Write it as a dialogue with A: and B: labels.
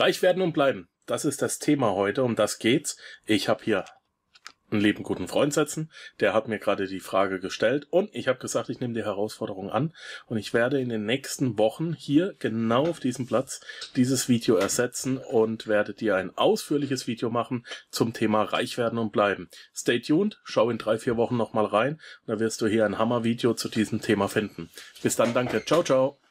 A: Reich werden und bleiben. Das ist das Thema heute, um das geht's. Ich habe hier einen lieben guten Freund setzen, der hat mir gerade die Frage gestellt und ich habe gesagt, ich nehme die Herausforderung an und ich werde in den nächsten Wochen hier genau auf diesem Platz dieses Video ersetzen und werde dir ein ausführliches Video machen zum Thema Reich werden und bleiben. Stay tuned, schau in drei, vier Wochen nochmal rein, da wirst du hier ein Hammer-Video zu diesem Thema finden. Bis dann, danke, ciao, ciao.